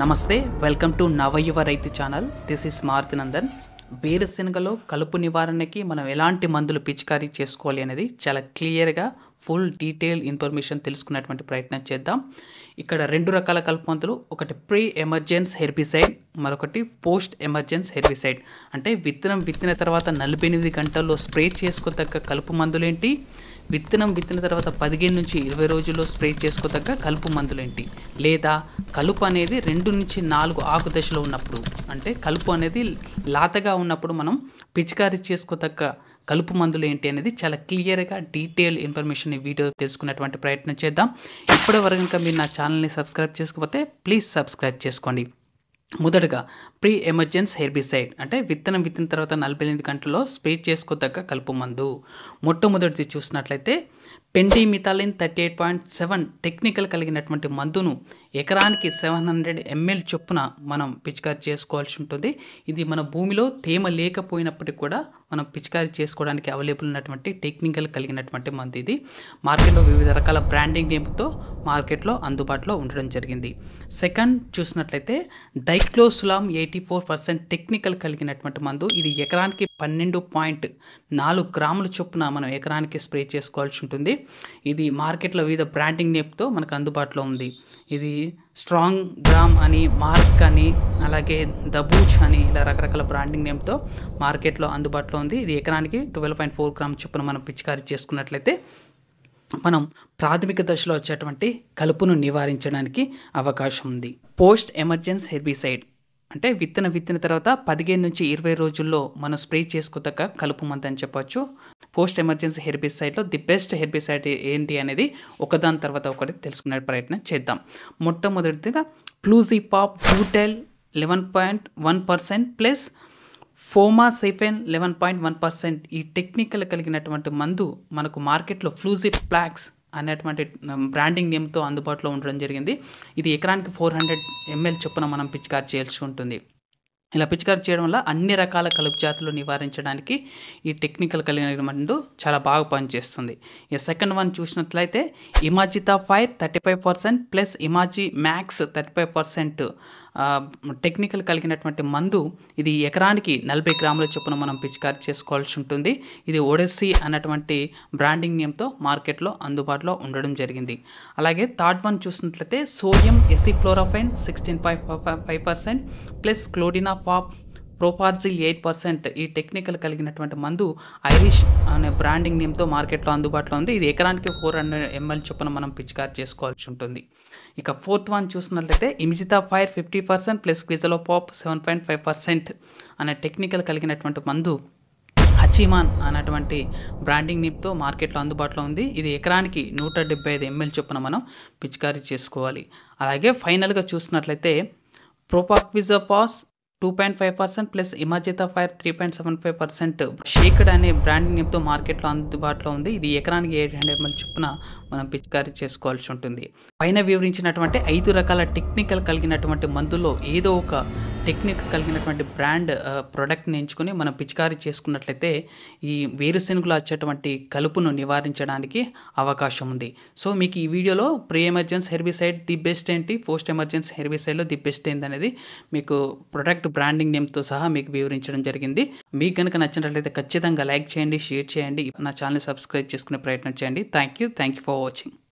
నమస్తే welcome to Navayuva Raithu channel this is Maruthinandan వేరుశనగలో కలుపు నివారణకి మనం ఎలాంటి మందులు పిచికారీ చేసుకోవాలి అనేది చాలా క్లియర్గా ఫుల్ డీటెయిల్ ఇన్ఫర్మేషన్ తెలుసుకునేటువంటి ప్రయత్నం చేద్దాం ఇక్కడ రెండు రకాల కలుపు మందులు ఒకటి ప్రీ ఎమర్జెన్స్ హెర్బిసైడ్ మరొకటి పోస్ట్ ఎమర్జెన్స్ హెర్బిసైడ్ అంటే విత్తనం విత్తిన తర్వాత నలభై గంటల్లో స్ప్రే చేసుకోదగ్గ కలుపు మందులేంటి విత్తనం విత్తిన తర్వాత పదిహేను నుంచి ఇరవై రోజుల్లో స్ప్రే చేసుకోదగ్గ కలుపు మందులేంటి లేదా కలుపు అనేది రెండు నుంచి నాలుగు ఆకు దశలో ఉన్నప్పుడు అంటే కలుపు అనేది లాతగా ఉన్నప్పుడు మనం పిచికారీ చేసుకోదగ్గ కలుపు మందులు ఏంటి అనేది చాలా క్లియర్గా డీటెయిల్ ఇన్ఫర్మేషన్ ఈ వీడియో తెలుసుకునేటువంటి ప్రయత్నం చేద్దాం ఇప్పటివరకు ఇంకా మీరు నా ఛానల్ని సబ్స్క్రైబ్ చేసుకోకపోతే ప్లీజ్ సబ్స్క్రైబ్ చేసుకోండి మొదటగా ప్రీ ఎమర్జెన్స్ హెర్బిసైడ్ అంటే విత్తనం విత్తిన తర్వాత నలభై ఎనిమిది గంటల్లో స్ప్రే చేసుకోదగ్గ కలుపు మందు మొట్టమొదటిది చూసినట్లయితే pendimethalin thirty eight point seven technical కలిగినటువంటి మందును ఎకరానికి సెవెన్ హండ్రెడ్ ఎంఎల్ చొప్పున మనం పిచికారి చేసుకోవాల్సి ఉంటుంది ఇది మన భూమిలో తేమ లేకపోయినప్పటికీ కూడా మనం పిచికారి చేసుకోవడానికి అవైలబుల్ ఉన్నటువంటి టెక్నికల్ కలిగినటువంటి మందు ఇది మార్కెట్లో వివిధ రకాల బ్రాండింగ్ నేమ్తో మార్కెట్లో అందుబాటులో ఉండడం జరిగింది సెకండ్ చూసినట్లయితే diclosulam eighty four percent technical కలిగినటువంటి మందు ఇది ఎకరానికి పన్నెండు పాయింట్ నాలుగు గ్రాముల చొప్పున మనం ఎకరానికి స్ప్రే చేసుకోవాల్సి ఉంటుంది అవుతుంది ఇది మార్కెట్లో వివిధ బ్రాండింగ్ నేప్తో మనకు అందుబాటులో ఉంది ఇది స్ట్రాంగ్ గ్రామ్ అని మార్క్ అని అలాగే దబూచ్ అని ఇలా రకరకాల బ్రాండింగ్ నేమ్తో మార్కెట్లో అందుబాటులో ఉంది ఇది ఎకరానికి ట్వెల్వ్ పాయింట్ ఫోర్ గ్రామ్ చొప్పున మనం పిచికారీ చేసుకున్నట్లయితే మనం ప్రాథమిక దశలో వచ్చేటువంటి కలుపును నివారించడానికి అవకాశం ఉంది పోస్ట్ ఎమర్జెన్స్ హెర్బిసైడ్ అంటే విత్తన విత్తిన తర్వాత పదిహేను నుంచి ఇరవై రోజుల్లో మనం స్ప్రే కలుపు మందు అని చెప్పొచ్చు పోస్ట్ ఎమర్జెన్సీ హెర్బిసైడ్లో ది బెస్ట్ హెర్బిసైడ్ ఏంటి అనేది ఒకదాని తర్వాత ఒకటి తెలుసుకునే ప్రయత్నం చేద్దాం మొట్టమొదటిగా fluazifop butyl eleven point one percent plus fomesafen eleven point one percent ఈ టెక్నికల్ కలిగినటువంటి మందు మనకు మార్కెట్లో ఫ్లూజీ ప్లాక్స్ అనేటువంటి బ్రాండింగ్ నేమ్తో అందుబాటులో ఉండడం జరిగింది ఇది ఎకరానికి ఫోర్ హండ్రెడ్ ఎంఎల్ చొప్పున మనం పిచికారి చేయాల్సి ఉంటుంది ఇలా పిచికారి చేయడం వల్ల అన్ని రకాల కలుపు జాతులు నివారించడానికి ఈ టెక్నికల్ కలిగిన మందు చాలా బాగా పనిచేస్తుంది ఈ సెకండ్ వన్ చూసినట్లయితే imazethapyr thirty five percent plus imazamox thirty five percent technical కలిగినటువంటి మందు ఇది ఎకరానికి నలభై గ్రాముల చొప్పున మనం పిచికారి చేసుకోవాల్సి ఉంటుంది ఇది ఒడెస్సీ అన్నటువంటి బ్రాండింగ్ నేమ్తో మార్కెట్లో అందుబాటులో ఉండడం జరిగింది అలాగే థర్డ్ వన్ చూసినట్లయితే సోడియం ఫ్లోరాఫైన్ sixteen five five percent plus clodinafop propargyl eight percent ఈ టెక్నికల్ కలిగినటువంటి మందు ఐరిష్ అనే బ్రాండింగ్ నేమ్తో మార్కెట్లో అందుబాటులో ఉంది ఇది ఎకరానికి ఫోర్ హండ్రెడ్ ఎంఎల్ చొప్పున మనం పిచికారి చేసుకోవాల్సి ఉంటుంది ఇక ఫోర్త్ వన్ చూసినట్లయితే imazethapyr fifty percent plus quizalofop seven point five percent అనే టెక్నికల్ కలిగినటువంటి మందు అచీమాన్ అనేటువంటి బ్రాండింగ్ నిప్తో మార్కెట్లో అందుబాటులో ఉంది ఇది ఎకరానికి నూట డెబ్బై ఐదు ఎంఎల్ చొప్పున మనం పిచికారీ చేసుకోవాలి అలాగే ఫైనల్గా చూసినట్లయితే పాస్ two point five percent plus imazethapyr three point seven five percent Shaked అనే బ్రాండ్ నేమ్తో మార్కెట్లో అందుబాటులో ఉంది ఇది ఎకరానికి ఎయిట్ హండ్రెడ్ ఎంఎల్ చొప్పున మనం పిచికారీ చేసుకోవాల్సి ఉంటుంది పైన వివరించినటువంటి ఐదు రకాల టెక్నికల్ కలిగినటువంటి మందులో ఏదో ఒక టెక్నిక్ కలిగినటువంటి బ్రాండ్ ప్రొడక్ట్ని ఎంచుకొని మనం పిచికారీ చేసుకున్నట్లయితే ఈ వేరుశెనుగులు వచ్చేటువంటి కలుపును నివారించడానికి అవకాశం ఉంది సో మీకు ఈ వీడియోలో pre emergence herbicide the best ఏంటి పోస్ట్ ఎమర్జెన్స్ హెర్బిసైడ్లో ది బెస్ట్ ఏంటి అనేది మీకు ప్రొడక్ట్ బ్రాండింగ్ నేమ్తో సహా మీకు వివరించడం జరిగింది మీకు కనుక నచ్చినట్లయితే ఖచ్చితంగా లైక్ చేయండి షేర్ చేయండి నా ఛానల్ సబ్స్క్రైబ్ చేసుకునే ప్రయత్నం చేయండి thank you thank you for watching